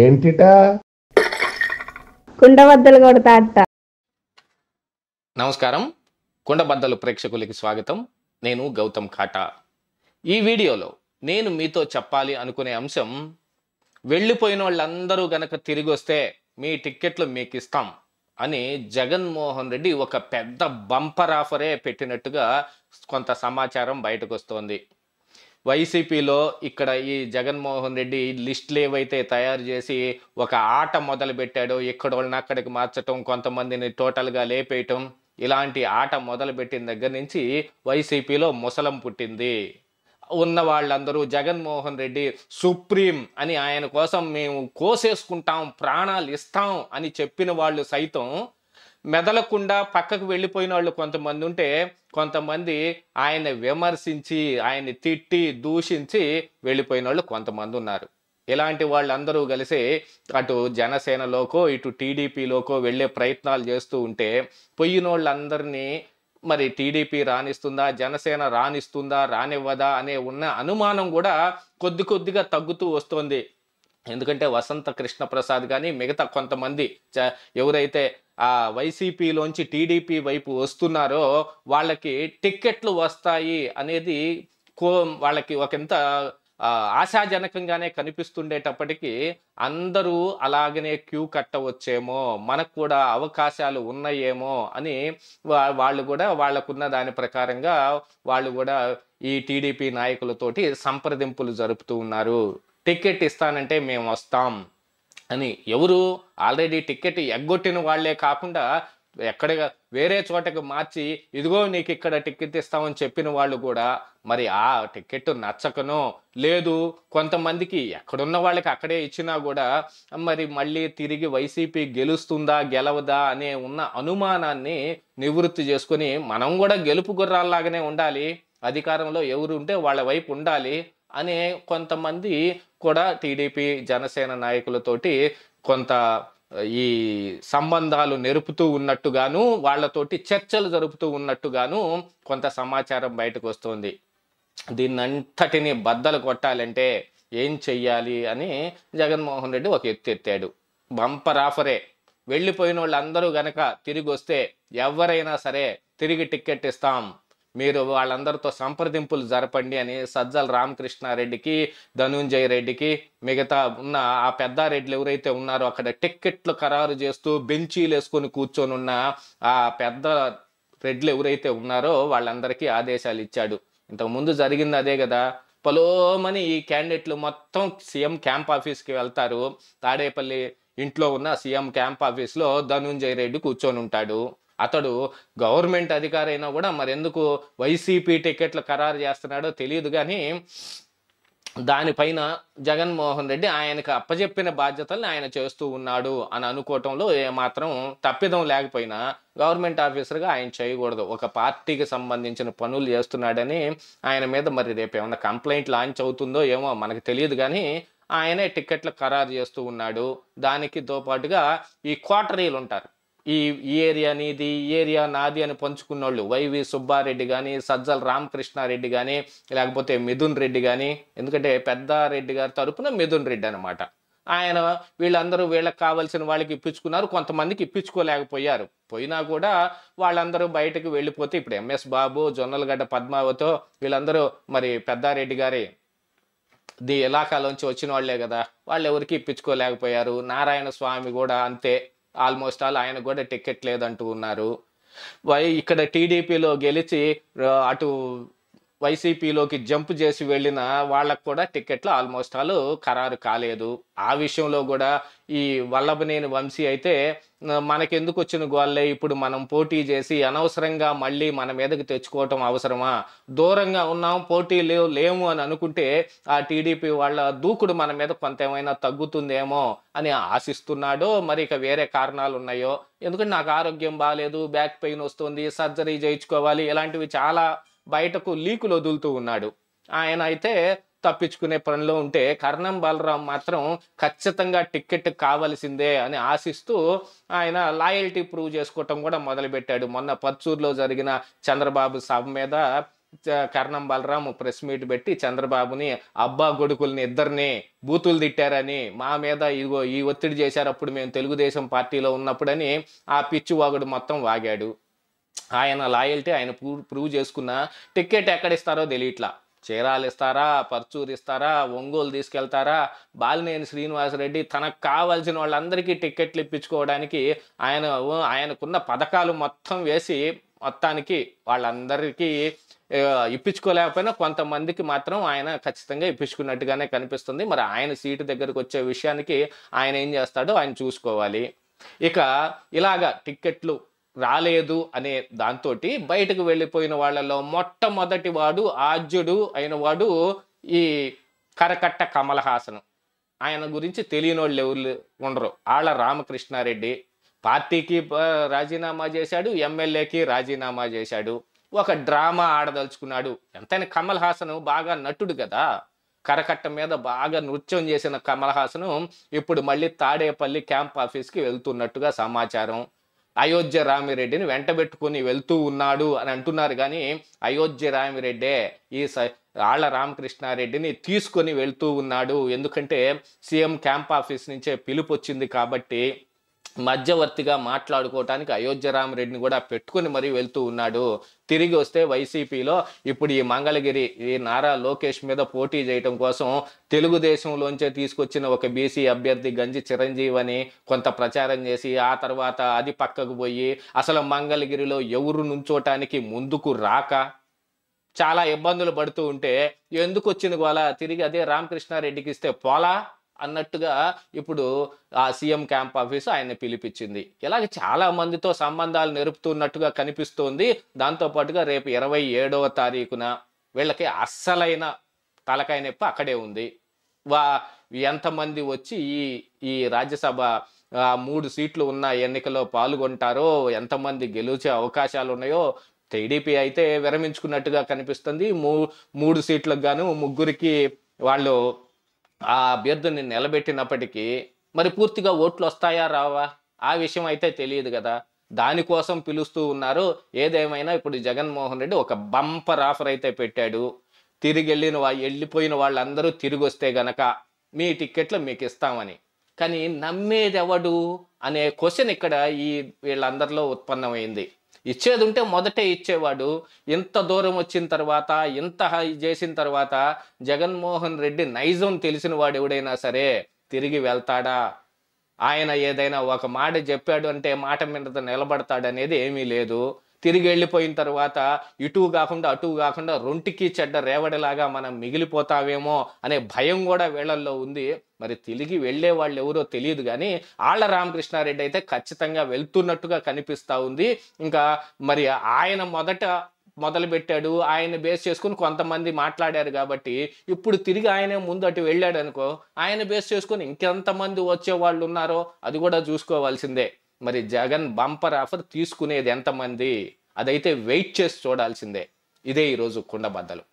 ఏంటిటా కుండబద్దలు కొడతా నమస్కారం కుండబద్దలు ప్రేక్షకులకి స్వాగతం నేను గౌతమ్ కాటా ఈ వీడియోలో నేను మీతో చెప్పాలి అనుకునే అంశం వెళ్ళిపోయిన వాళ్ళందరూ గనక తిరిగి వస్తే మీ టిక్కెట్లు మీకు ఇస్తాం అని జగన్మోహన్ రెడ్డి ఒక పెద్ద బంపర్ ఆఫరే పెట్టినట్టుగా కొంత సమాచారం బయటకు వస్తోంది వైసీపీలో ఇక్కడ ఈ జగన్మోహన్ రెడ్డి లిస్టులు ఏవైతే తయారు చేసి ఒక ఆట మొదలుపెట్టాడో ఎక్కడ వాళ్ళని అక్కడికి మార్చటం కొంతమందిని టోటల్గా లేపేయటం ఇలాంటి ఆట మొదలుపెట్టిన దగ్గర నుంచి వైసీపీలో ముసలం పుట్టింది ఉన్న వాళ్ళందరూ జగన్మోహన్ రెడ్డి సుప్రీం అని ఆయన కోసం మేము కోసేసుకుంటాం ప్రాణాలు ఇస్తాం అని చెప్పిన వాళ్ళు సైతం మెదలకుండా పక్కకు వెళ్ళిపోయిన వాళ్ళు కొంతమంది ఉంటే కొంతమంది ఆయన విమర్శించి ఆయన్ని తిట్టి దూషించి వెళ్ళిపోయిన వాళ్ళు కొంతమంది ఉన్నారు ఇలాంటి వాళ్ళందరూ కలిసి అటు జనసేనలోకో ఇటు టీడీపీలోకో వెళ్ళే ప్రయత్నాలు చేస్తూ ఉంటే పొయ్యిన వాళ్ళందరినీ మరి టీడీపీ రాణిస్తుందా జనసేన రాణిస్తుందా రానివ్వదా అనే ఉన్న అనుమానం కూడా కొద్ది కొద్దిగా తగ్గుతూ వస్తుంది ఎందుకంటే వసంత కృష్ణప్రసాద్ కానీ మిగతా కొంతమంది ఎవరైతే ఆ వైసీపీలోంచి టీడీపీ వైపు వస్తున్నారో వాళ్ళకి టిక్కెట్లు వస్తాయి అనేది కో వాళ్ళకి ఒకంత ఆశాజనకంగానే కనిపిస్తుండేటప్పటికీ అందరూ అలాగనే క్యూ కట్టవచ్చేమో మనకు కూడా అవకాశాలు ఉన్నాయేమో అని వాళ్ళు కూడా వాళ్ళకున్న దాని ప్రకారంగా వాళ్ళు కూడా ఈ టీడీపీ నాయకులతోటి సంప్రదింపులు జరుపుతూ ఉన్నారు టికెట్ ఇస్తానంటే మేము వస్తాం అని ఎవరు ఆల్రెడీ టికెట్ ఎగ్గొట్టిన వాళ్లే కాకుండా ఎక్కడ వేరే చోటకు మార్చి ఇదిగో నీకు ఇక్కడ టికెట్ ఇస్తామని చెప్పిన వాళ్ళు కూడా మరి ఆ టికెట్ నచ్చకనో లేదు కొంతమందికి ఎక్కడున్న వాళ్ళకి అక్కడే ఇచ్చినా కూడా మరి మళ్ళీ తిరిగి వైసీపీ గెలుస్తుందా గెలవదా అనే ఉన్న అనుమానాన్ని నివృత్తి చేసుకొని మనం కూడా గెలుపు గుర్రాల్లాగానే ఉండాలి అధికారంలో ఎవరు ఉంటే వాళ్ళ వైపు ఉండాలి అనే కొంతమంది కూడా టీడీపీ జనసేన నాయకులతోటి కొంత ఈ సంబంధాలు నెరుపుతూ ఉన్నట్టుగాను వాళ్లతోటి చర్చలు జరుపుతూ ఉన్నట్టుగాను కొంత సమాచారం బయటకు వస్తుంది దీన్నంతటిని బద్దలు కొట్టాలంటే ఏం చెయ్యాలి అని జగన్మోహన్ రెడ్డి ఒక ఎత్తు ఎత్తాడు బంపర్ ఆఫరే వెళ్ళిపోయిన వాళ్ళందరూ గనక తిరిగి వస్తే ఎవరైనా సరే తిరిగి టిక్కెట్ ఇస్తాం మీరు వాళ్ళందరితో సంప్రదింపులు జరపండి అని సజ్జల రామకృష్ణారెడ్డికి ధనుంజయ రెడ్డికి మిగతా ఉన్న ఆ పెద్దారెడ్డిలు ఎవరైతే ఉన్నారో అక్కడ టిక్కెట్లు ఖరారు చేస్తూ బెంచీలు వేసుకొని కూర్చొని ఉన్న ఆ పెద్ద రెడ్లు ఎవరైతే ఉన్నారో వాళ్ళందరికీ ఆదేశాలు ఇచ్చాడు ఇంతకుముందు జరిగింది అదే కదా పలోమని ఈ క్యాండిడేట్లు మొత్తం సీఎం క్యాంప్ ఆఫీస్కి వెళ్తారు తాడేపల్లి ఇంట్లో ఉన్న సీఎం క్యాంప్ ఆఫీస్లో ధనుంజయ రెడ్డి కూర్చొని ఉంటాడు అతడు గవర్నమెంట్ అధికారి అయినా కూడా మరెందుకు వైసీపీ టికెట్లు ఖరారు చేస్తున్నాడో తెలియదు కానీ దానిపైన జగన్మోహన్ రెడ్డి ఆయనకు అప్పజెప్పిన బాధ్యతల్ని ఆయన చేస్తూ ఉన్నాడు అని అనుకోవటంలో ఏమాత్రం తప్పిదం లేకపోయినా గవర్నమెంట్ ఆఫీసర్గా ఆయన చేయకూడదు ఒక పార్టీకి సంబంధించిన పనులు చేస్తున్నాడని ఆయన మీద మరి రేపు ఏమైనా కంప్లైంట్ లాంచ్ అవుతుందో ఏమో మనకు తెలియదు కానీ ఆయనే టిక్కెట్లు ఖరారు చేస్తూ ఉన్నాడు దానికి తోపాటుగా ఈ క్వాటరీలు ఉంటారు ఈ ఈ ఏరియా నీది ఈ ఏరియా నాది అని పంచుకున్న వాళ్ళు వైవి సుబ్బారెడ్డి కానీ సజ్జల రామకృష్ణారెడ్డి కానీ లేకపోతే మిథున్ రెడ్డి కానీ ఎందుకంటే పెద్దారెడ్డి గారి తరపున మిథున్ రెడ్డి అనమాట ఆయన వీళ్ళందరూ వీళ్ళకి కావాల్సిన వాళ్ళకి ఇప్పించుకున్నారు కొంతమందికి ఇప్పించుకోలేకపోయారు పోయినా కూడా వాళ్ళందరూ బయటకు వెళ్ళిపోతే ఇప్పుడు ఎంఎస్ బాబు జొన్నలగడ్డ పద్మావతో వీళ్ళందరూ మరి పెద్దారెడ్డి గారి ది ఇలాకాలోంచి వచ్చిన వాళ్ళే కదా వాళ్ళు ఎవరికి ఇప్పించుకోలేకపోయారు నారాయణ స్వామి కూడా అంతే ఆల్మోస్ట్ ఆల్ ఆయన కూడా టికెట్ లేదంటూ ఉన్నారు ఇక్కడ టీడీపీలో గెలిచి అటు వైసీపీలోకి జంప్ చేసి వెళ్ళిన వాళ్ళకు కూడా టికెట్లు ఆల్మోస్ట్ ఆల్ ఖరారు కాలేదు ఆ విషయంలో కూడా ఈ వల్లభనేని వంశీ అయితే మనకెందుకు వచ్చిన గోళ్ళే ఇప్పుడు మనం పోటీ చేసి అనవసరంగా మళ్ళీ మన మీదకి తెచ్చుకోవటం అవసరమా దూరంగా ఉన్నాం పోటీలు లేము అని అనుకుంటే ఆ టీడీపీ వాళ్ళ దూకుడు మన మీద కొంత ఏమైనా తగ్గుతుందేమో అని ఆశిస్తున్నాడో మరి ఇక వేరే కారణాలు ఉన్నాయో ఎందుకంటే నాకు ఆరోగ్యం బాగాలేదు బ్యాక్ పెయిన్ వస్తుంది సర్జరీ చేయించుకోవాలి ఇలాంటివి చాలా బయటకు లీకులు వదులుతూ ఉన్నాడు ఆయన అయితే తప్పించుకునే పనిలో ఉంటే కర్ణం బలరాం మాత్రం ఖచ్చితంగా టిక్కెట్ కావలసిందే అని ఆశిస్తూ ఆయన లాయల్టీ ప్రూవ్ చేసుకోవటం కూడా మొదలుపెట్టాడు మొన్న పచ్చూరులో జరిగిన చంద్రబాబు సభ మీద కర్ణం బలరాం ప్రెస్ మీట్ పెట్టి చంద్రబాబుని అబ్బా గొడుకుల్ని ఇద్దరిని బూతులు తిట్టారని మా మీద ఇదిగో ఈ ఒత్తిడి చేశారు అప్పుడు మేము తెలుగుదేశం పార్టీలో ఉన్నప్పుడని ఆ పిచ్చి వాగుడు మొత్తం వాగాడు ఆయన లాయల్టీ ఆయన ప్రూవ్ ప్రూవ్ చేసుకున్న టికెట్ ఎక్కడ ఇస్తారో తెలియట్లా చీరాలు ఇస్తారా పర్చూరు ఇస్తారా ఒంగోలు తీసుకెళ్తారా బాలినేని శ్రీనివాసరెడ్డి తనకు కావాల్సిన వాళ్ళందరికీ టిక్కెట్లు ఇప్పించుకోవడానికి ఆయన ఆయనకున్న పథకాలు మొత్తం వేసి మొత్తానికి వాళ్ళందరికీ ఇప్పించుకోలేకపోయినా కొంతమందికి మాత్రం ఆయన ఖచ్చితంగా ఇప్పించుకున్నట్టుగానే కనిపిస్తుంది మరి ఆయన సీటు దగ్గరకు వచ్చే విషయానికి ఆయన ఏం చేస్తాడో ఆయన చూసుకోవాలి ఇక ఇలాగా టిక్కెట్లు రాలేదు అనే దాంతో బయటకు వెళ్ళిపోయిన వాళ్ళలో మొట్టమొదటి వాడు ఆద్యుడు అయిన వాడు ఈ కరకట్ట కమలహాసను ఆయన గురించి తెలియని వాళ్ళు ఎవరు ఉండరు ఆళ్ళ రామకృష్ణారెడ్డి పార్టీకి రాజీనామా చేశాడు ఎమ్మెల్యేకి రాజీనామా చేశాడు ఒక డ్రామా ఆడదలుచుకున్నాడు ఎంతైనా కమల్ హాసన్ బాగా నటుడు కదా కరకట్ట మీద బాగా నృత్యం చేసిన కమల్ హాసను ఇప్పుడు మళ్ళీ తాడేపల్లి క్యాంప్ ఆఫీస్కి వెళ్తున్నట్టుగా సమాచారం అయోధ్య రామిరెడ్డిని వెంటబెట్టుకుని వెళ్తూ ఉన్నాడు అని అంటున్నారు కానీ అయోధ్య రామిరెడ్డే ఈ ఆళ్ల రామకృష్ణారెడ్డిని తీసుకొని వెళ్తూ ఉన్నాడు ఎందుకంటే సీఎం క్యాంప్ ఆఫీస్ నుంచే పిలుపు వచ్చింది కాబట్టి మధ్యవర్తిగా మాట్లాడుకోవటానికి అయోధ్యరామరెడ్డిని కూడా పెట్టుకుని మరీ వెళ్తూ ఉన్నాడు తిరిగి వస్తే వైసీపీలో ఇప్పుడు ఈ మంగళగిరి ఈ నారా లోకేష్ మీద పోటీ చేయటం కోసం తెలుగుదేశంలోంచే తీసుకొచ్చిన ఒక బీసీ అభ్యర్థి గంజి చిరంజీవి అని కొంత ప్రచారం చేసి ఆ తర్వాత అది పక్కకు పోయి అసలు మంగళగిరిలో ఎవరు నుంచోటానికి ముందుకు రాక చాలా ఇబ్బందులు పడుతూ ఉంటే ఎందుకు వచ్చింది గోలా తిరిగి అదే రామకృష్ణారెడ్డికి ఇస్తే పోలా అన్నట్టుగా ఇప్పుడు ఆ సీఎం క్యాంప్ ఆఫీసు ఆయన పిలిపించింది ఇలాగ చాలా మందితో సంబంధాలు నెరుపుతున్నట్టుగా కనిపిస్తోంది దాంతోపాటుగా రేపు ఇరవై ఏడవ తారీఖున వీళ్ళకి అస్సలైన తలకాయ నొప్పి అక్కడే ఉంది వా ఎంతమంది వచ్చి ఈ ఈ రాజ్యసభ మూడు సీట్లు ఉన్న ఎన్నికలో పాల్గొంటారో ఎంతమంది గెలిచే అవకాశాలు ఉన్నాయో టీడీపీ అయితే విరమించుకున్నట్టుగా కనిపిస్తుంది మూ మూడు సీట్లకు గాను ముగ్గురికి వాళ్ళు ఆ అభ్యర్థుని నిలబెట్టినప్పటికీ మరి పూర్తిగా ఓట్లు వస్తాయా రావా ఆ విషయం అయితే తెలియదు కదా దానికోసం పిలుస్తూ ఉన్నారు ఏదేమైనా ఇప్పుడు జగన్మోహన్ రెడ్డి ఒక బంపర్ ఆఫర్ అయితే పెట్టాడు తిరిగి వెళ్ళిన వెళ్ళిపోయిన వాళ్ళందరూ తిరిగి వస్తే గనక మీ టిక్కెట్లు మీకు ఇస్తామని కానీ నమ్మేది ఎవడు అనే క్వశ్చన్ ఇక్కడ ఈ వీళ్ళందరిలో ఉత్పన్నమైంది ఇచ్చేది ఉంటే మొదటే ఇచ్చేవాడు ఇంత దూరం వచ్చిన తర్వాత ఇంత చేసిన తర్వాత జగన్మోహన్ రెడ్డి నైజం తెలిసిన వాడు ఎవడైనా సరే తిరిగి వెళ్తాడా ఆయన ఏదైనా ఒక మాట చెప్పాడు అంటే మాట మీద నిలబడతాడనేది ఏమీ లేదు తిరిగి వెళ్ళిపోయిన తర్వాత ఇటు కాకుండా అటు కాకుండా రొంటికి చెడ్డ రేవడిలాగా మనం మిగిలిపోతావేమో అనే భయం కూడా వీళ్ళల్లో ఉంది మరి తిరిగి వెళ్ళే వాళ్ళు ఎవరో తెలియదు కానీ ఆళ్ళ రామకృష్ణారెడ్డి అయితే ఖచ్చితంగా వెళ్తున్నట్టుగా కనిపిస్తూ ఉంది ఇంకా మరి ఆయన మొదట మొదలుపెట్టాడు ఆయన బేస్ చేసుకుని కొంతమంది మాట్లాడారు కాబట్టి ఇప్పుడు తిరిగి ఆయనే ముందు అటు వెళ్ళాడు అనుకో ఆయన బేస్ చేసుకుని ఇంకెంతమంది వచ్చే వాళ్ళు ఉన్నారో అది కూడా చూసుకోవాల్సిందే మరి జగన్ బంపర్ ఆఫర్ తీసుకునేది ఎంతమంది అదైతే వెయిట్ చేసి చూడాల్సిందే ఇదే ఈరోజు కుండబద్దలు